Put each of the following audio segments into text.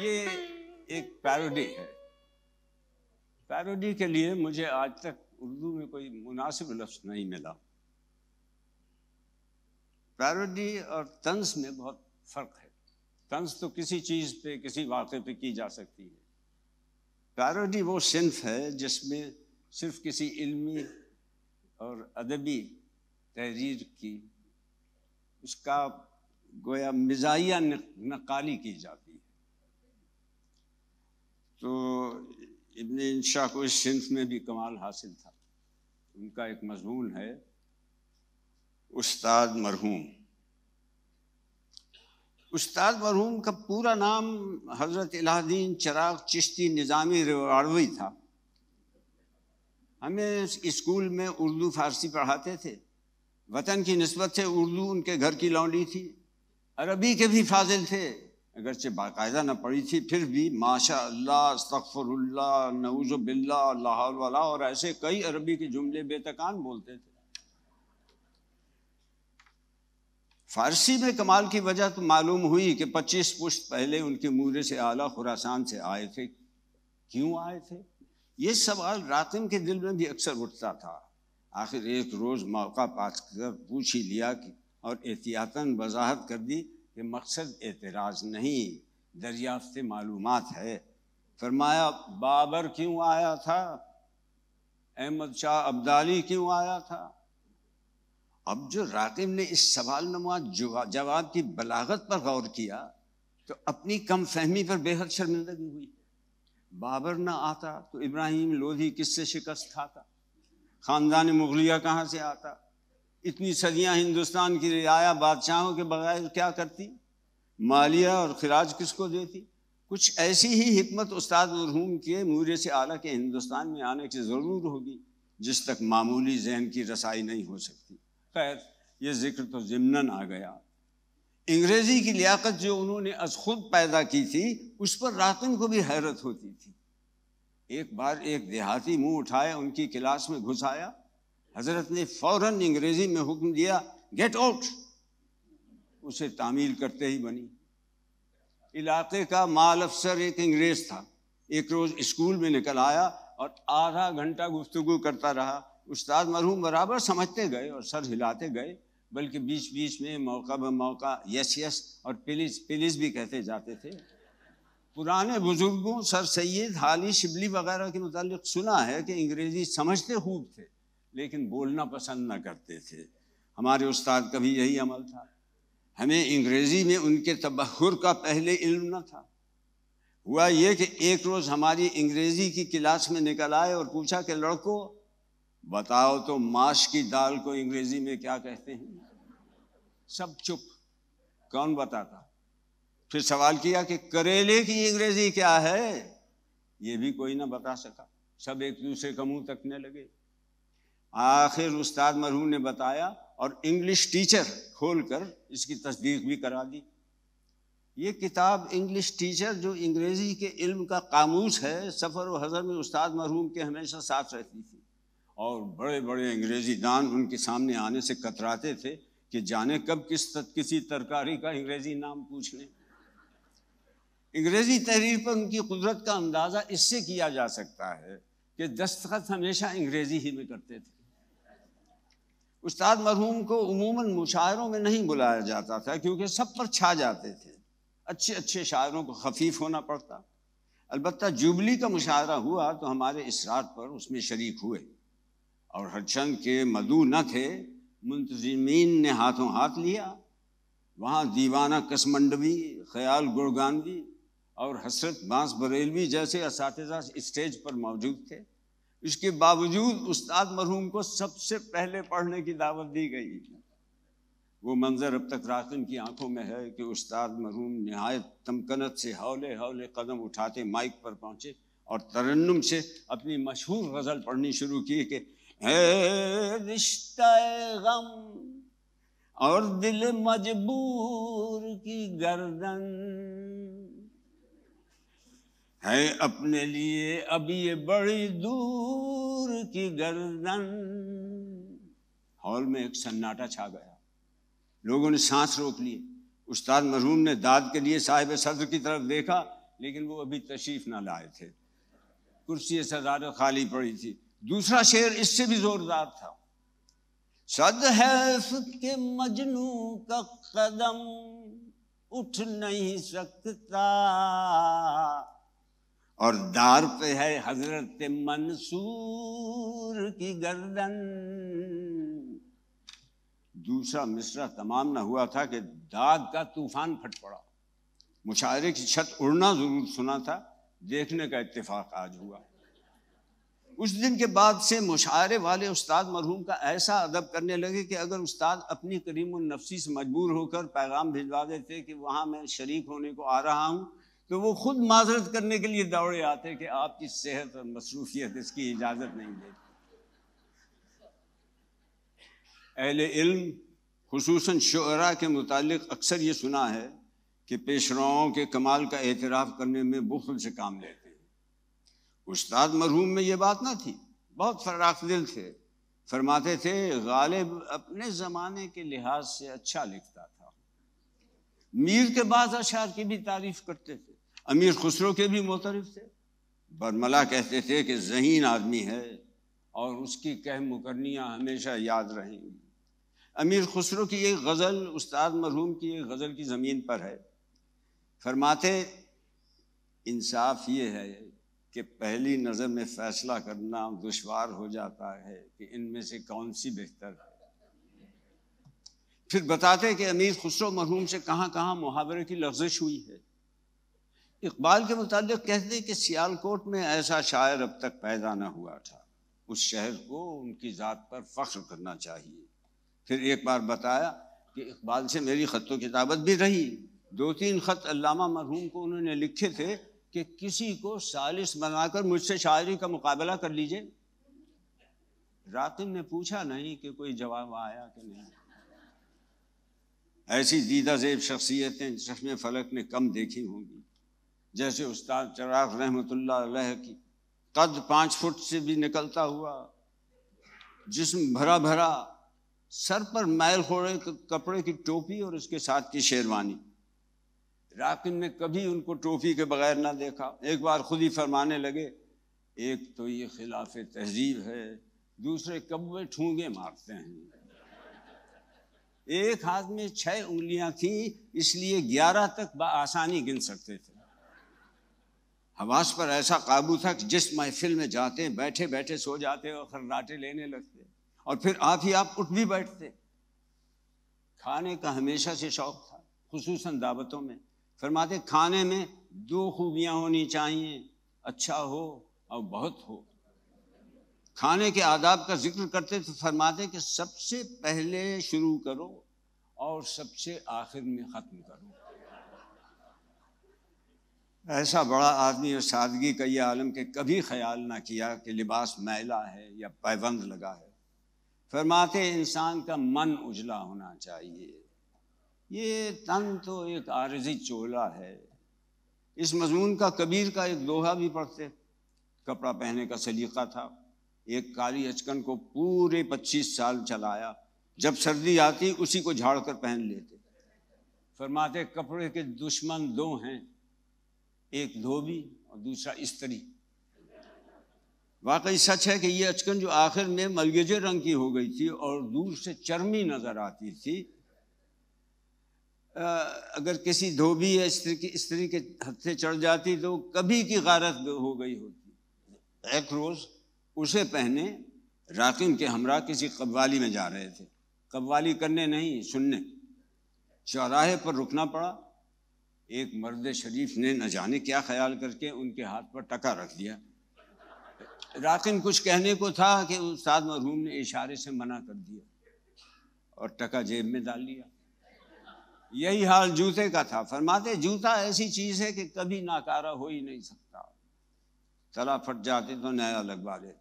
ये एक पैरोडी है पैरोडी के लिए मुझे आज तक उर्दू में कोई मुनासिब लफ्ज़ नहीं मिला पैरोडी और तंस में बहुत फ़र्क है तंस तो किसी चीज़ पे किसी वाक़े पे की जा सकती है पैरोडी वो सिंफ है जिसमें सिर्फ किसी इल्मी और अदबी तहरीर की उसका गोया मिजाइया नकाली की जाती है तो इबन इंशा को इस में भी कमाल हासिल था उनका एक मजमून है उस्ताद मरहूम उस्ताद मरहूम का पूरा नाम हज़रत इलादीन चराग चिश्ती निज़ामी रेवाड़वी था हमें स्कूल में उर्दू फारसी पढ़ाते थे वतन की नस्बत से उर्दू उनके घर की लौंडी थी अरबी के भी फाजिल थे अगरचे बाकायदा न पढ़ी थी फिर भी माशा अल्लाह तखफरल्ला नऊज़बिल्ला अल्लाह और ऐसे कई अरबी के जुमले बेतकान बोलते थे फारसी में कमाल की वजह तो मालूम हुई कि 25 पुष्ट पहले उनके मूरे से आला खुरासान से आए थे क्यों आए थे ये सवाल रातिम के दिल में भी अक्सर उठता था आखिर एक रोज़ मौका पाकर पूछ ही लिया कि और एहतियातन वजाहत कर दी कि मकसद एतराज़ नहीं दरियाफ्त मालूम है फरमाया बाबर क्यों आया था अहमद शाह अब्दाली क्यों आया था अब जो राकिब ने इस सवाल नमा जवाब की बलागत पर गौर किया तो अपनी कम फहमी पर बेहद शर्मिंदगी हुई बाबर ना आता तो इब्राहिम लोधी किससे शिकस्त खाता ख़ानदान मुगलिया कहाँ से आता इतनी सदियां हिंदुस्तान की रियाया बादशाहों के बगैर क्या करती मालिया और खराज किसको देती कुछ ऐसी ही हमत उस्ताद मरहूम के मूरे से आला के हिंदुस्तान में आने की ज़रूर होगी जिस तक मामूली जहन की रसाई नहीं हो सकती खैर ये जिक्र तो ज़मनन आ गया अंग्रेज़ी की लियाकत जो उन्होंने अज खुद पैदा की थी उस पर रातन को भी हैरत होती थी एक बार एक देहाती मुंह उठाया उनकी क्लास में घुस आया हजरत ने फौरन अंग्रेजी में हुक्म दिया गेट आउट उसे तामील करते ही बनी इलाके का माल अफसर एक अंग्रेज था एक रोज स्कूल में निकल आया और आधा घंटा गुफ्तगु करता रहा उस्ताद मरहूम बराबर समझते गए और सर हिलाते गए बल्कि बीच बीच में मौका ब मौका यस यस और प्लीज प्लीज भी कहते जाते थे पुराने बुजुर्गों सर सैद हाली शिबली वगैरह के मुतालिक सुना है कि अंग्रेज़ी समझते खूब थे लेकिन बोलना पसंद ना करते थे हमारे उस्ताद का भी यही अमल था हमें अंग्रेज़ी में उनके तबहर का पहले इल्म ना था हुआ ये कि एक रोज़ हमारी अंग्रेज़ी की क्लास में निकल आए और पूछा कि लड़को बताओ तो माश की दाल को अंग्रेज़ी में क्या कहते हैं सब चुप कौन बताता फिर सवाल किया कि करेले की अंग्रेज़ी क्या है ये भी कोई ना बता सका सब एक दूसरे का मुँह तकने लगे आखिर उस्ताद मरहूम ने बताया और इंग्लिश टीचर खोलकर इसकी तस्दीक भी करा दी ये किताब इंग्लिश टीचर जो अंग्रेज़ी के इल्म का कामूस है सफ़र व हज़र में उस्ताद मरहूम के हमेशा साथ रहती थी और बड़े बड़े अंग्रेज़ी दान उनके सामने आने से कतराते थे कि जाने कब किस तक किसी तरकारी का अंग्रेज़ी नाम पूछ लें अंग्रेज़ी तहरीर पर उनकी कुदरत का अंदाज़ा इससे किया जा सकता है कि दस्तखत हमेशा अंग्रेज़ी ही में करते थे उस्ताद मरहूम को उमूमन मुशायरों में नहीं बुलाया जाता था क्योंकि सब पर छा जाते थे अच्छे अच्छे शायरों को खफीफ होना पड़ता अलबत् जुबली का मुशायरा हुआ तो हमारे इसरार पर उसमें शरीक हुए और हरचंद के मधु न थे मुंतजमीन ने हाथों हाथ लिया वहाँ दीवाना कसमंडवी ख्याल गुड़गानवी और हसरत बांस बरेलवी जैसे इस्टेज पर मौजूद थे इसके बावजूद उस्ताद मरहूम को सबसे पहले पढ़ने की दावत दी गई वो मंज़र अब तक राशन की आंखों में है कि उस्ताद मरहूम नहायत तमकनत से हौले हौले कदम उठाते माइक पर पहुंचे और तरन्नुम से अपनी मशहूर गज़ल पढ़नी शुरू की कि रिश्ता गम और दिल मजबूर की गर्दन है अपने लिए अब ये बड़ी दूर की गर्दन हॉल में एक सन्नाटा छा गया लोगों ने सांस रोक लिए उस्ताद मरहूम ने दाद के लिए साहिब सदर की तरफ देखा लेकिन वो अभी तशरीफ ना लाए थे कुर्सी सदार खाली पड़ी थी दूसरा शेर इससे भी जोरदार था सद हैफ के मजनू का कदम उठ नहीं सकता और दार पे है हजरत मंसूर की गर्दन दूसरा मिसरा तमाम ना हुआ था कि दाग का तूफान फट पड़ा मुशायरे की छत उड़ना जरूर सुना था देखने का इत्तेफाक आज हुआ उस दिन के बाद से मुशायरे वाले उस्ताद मरहूम का ऐसा अदब करने लगे कि अगर उस्ताद अपनी करीम नफसी से मजबूर होकर पैगाम भिजवा देते कि वहाँ मैं शरीक होने को आ रहा हूँ तो वो खुद माजरत करने के लिए दौड़े आते कि आपकी सेहत और मसरूफियत इसकी इजाज़त नहीं देती अहल इल्म खसूस शुरा के मुतालिक अक्सर ये सुना है कि पेशराओं के कमाल का एतराफ़ करने में बुखल से काम लेते हैं उस्ताद मरहूम में ये बात ना थी बहुत फराख दिल थे फरमाते थे गालिब अपने ज़माने के लिहाज से अच्छा लिखता था मीर के बाद अशार की भी तारीफ करते थे अमीर खुसरो के भी मोतरफ थे बरमला कहते थे कि जहीन आदमी है और उसकी कह मुकरनियाँ हमेशा याद रहेंगी अमीर खुसरो की एक गज़ल उस्ताद मरहूम की एक गज़ल की ज़मीन पर है फरमाते इंसाफ ये है कि पहली नज़र में फ़ैसला करना दुशवार हो जाता है कि इनमें से कौन सी बेहतर है फिर बताते कि अमीर खुसरो मरहूम से कहाँ कहाँ मुहावरे की लफ्जिश हुई है इकबाल के मुताबिक कहते हैं कि सियालकोट में ऐसा शायर अब तक पैदा ना हुआ था उस शहर को उनकी ज़ात पर फख्र करना चाहिए फिर एक बार बताया कि इकबाल से मेरी की किताबत भी रही दो तीन ख़त अल्लामा मरहूम को उन्होंने लिखे थे कि किसी को सालिस बनाकर मुझसे शायरी का मुकाबला कर लीजिए रातिन ने पूछा नहीं कि कोई जवाब आया कि नहीं ऐसी दीदा जेब शख्सियतें चश्मे फलक ने कम देखी होंगी जैसे उस्ताद चराग रहमत की कद पाँच फुट से भी निकलता हुआ जिसम भरा भरा सर पर मैल खोड़े कपड़े की टोपी और उसके साथ की शेरवानी राकिन ने कभी उनको टोपी के बगैर ना देखा एक बार खुद ही फरमाने लगे एक तो ये खिलाफ तहजीब है दूसरे कब्बे ठूंगे मारते हैं एक हाथ में छह उंगलियां थी इसलिए ग्यारह तक आसानी गिन सकते थे हवास पर ऐसा काबू था कि जिस महफिल में जाते हैं बैठे बैठे सो जाते और खर्राटे लेने लगते और फिर आप ही आप उठ भी बैठते खाने का हमेशा से शौक था खसूस दावतों में फरमाते खाने में दो खूबियाँ होनी चाहिए अच्छा हो और बहुत हो खाने के आदाब का जिक्र करते तो फरमाते कि सबसे पहले शुरू करो और सबसे आखिर में ख़त्म करो ऐसा बड़ा आदमी और सादगी का ये आलम के कभी ख्याल ना किया कि लिबास मैला है या पैबंद लगा है फरमाते इंसान का मन उजला होना चाहिए ये तन तो एक आरजी चोला है इस मजमून का कबीर का एक दोहा भी पढ़ते कपड़ा पहने का सलीका था एक काली अचकन को पूरे पच्चीस साल चलाया जब सर्दी आती उसी को झाड़ कर पहन लेते फरमाते कपड़े के दुश्मन दो हैं एक धोबी और दूसरा स्त्री वाकई सच है कि ये अचकन जो आखिर में मलगजे रंग की हो गई थी और दूर से चर्मी नज़र आती थी आ, अगर किसी धोबी या स्त्री की स्त्री के हथे चढ़ जाती तो कभी की गारत हो गई होती एक रोज़ उसे पहने राकिन के हमरा किसी कव्वाली में जा रहे थे कव्वाली करने नहीं सुनने चौराहे पर रुकना पड़ा एक मर्द शरीफ ने न जाने क्या ख्याल करके उनके हाथ पर टका रख दिया राकिन कुछ कहने को था कि उस्ताद मरहूम ने इशारे से मना कर दिया और टका जेब में डाल लिया यही हाल जूते का था फरमाते जूता ऐसी चीज़ है कि कभी नाकारा हो ही नहीं सकता तला फट जाते तो नया लगवा लेते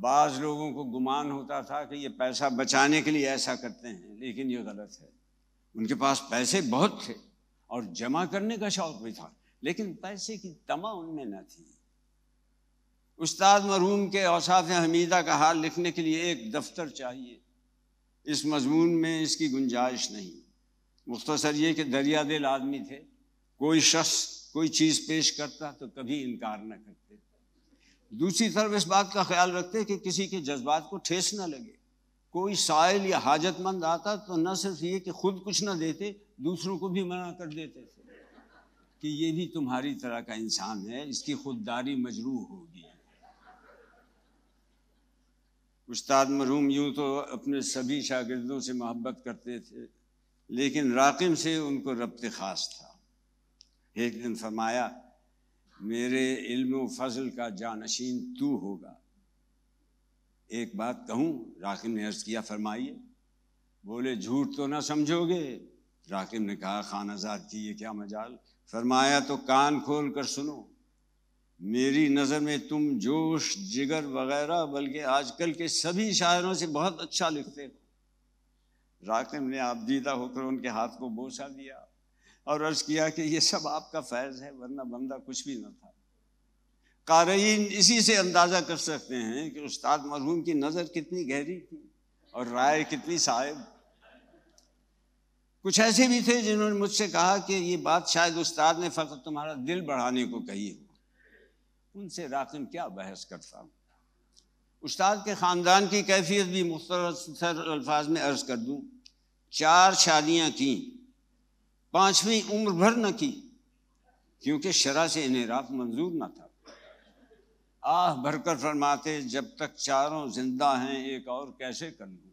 बाज लोगों को गुमान होता था कि ये पैसा बचाने के लिए ऐसा करते हैं लेकिन ये गलत है उनके पास पैसे बहुत थे और जमा करने का शौक भी था लेकिन पैसे की तमा उनमें न थी उस्ताद मरहूम के औसाफ हमीदा का हाल लिखने के लिए एक दफ्तर चाहिए इस मजमून में इसकी गुंजाइश नहीं मुख्तसर ये कि दरिया दिल आदमी थे कोई शख्स कोई चीज़ पेश करता तो कभी इनकार न करते दूसरी तरफ इस बात का ख्याल रखते कि किसी के जज्बात को ठेस ना लगे कोई साइल या हाजतमंद आता तो न सिर्फ ये कि खुद कुछ ना देते दूसरों को भी मना कर देते थे कि ये भी तुम्हारी तरह का इंसान है इसकी खुददारी मजरूह होगी उस्ताद मरहूम यूं तो अपने सभी शागिर्दों से मोहब्बत करते थे लेकिन राकिम से उनको रबत ख़ास था एक दिन फरमाया मेरे इल्म फजल का जानशीन तू होगा एक बात कहूँ राकिम ने अर्ज़ किया फरमाइए बोले झूठ तो ना समझोगे राकिब ने कहा खान आज़ाद की ये क्या मजाल फरमाया तो कान खोल कर सुनो मेरी नज़र में तुम जोश जिगर वगैरह बल्कि आजकल के सभी शायरों से बहुत अच्छा लिखते हो राकिब ने आप दीदा होकर उनके हाथ को बोसा दिया और अर्ज़ किया कि ये सब आपका फैज़ है वरना बंदा कुछ भी न था कारीन इसी से अंदाज़ा कर सकते हैं कि उस्ताद मरहूम की नज़र कितनी गहरी थी और राय कितनी साहिब कुछ ऐसे भी थे जिन्होंने मुझसे कहा कि ये बात शायद उस्ताद ने फ़कत तुम्हारा दिल बढ़ाने को कही हो उनसे राखिन क्या बहस करता हूँ उस्ताद के ख़ानदान की कैफियत भी मुख्तर अल्फाज में अर्ज़ कर दूँ चार शादियाँ की पाँचवीं उम्र भर न की क्योंकि शरा से इन्हें इनराफ मंजूर न था आह भरकर फरमाते जब तक चारों जिंदा हैं एक और कैसे कर लूँ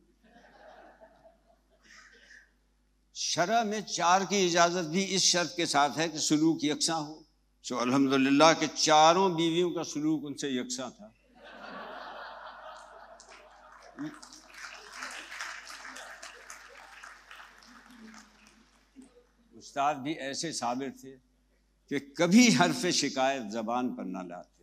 शरा में चार की इजाज़त भी इस शर्त के साथ है कि सलूक यकसा हो सो अल्हम्दुलिल्लाह के चारों बीवियों का सलूक उनसे यकसा था उस्ताद भी ऐसे साबिर थे कि कभी हरफ शिकायत ज़बान पर ना लाते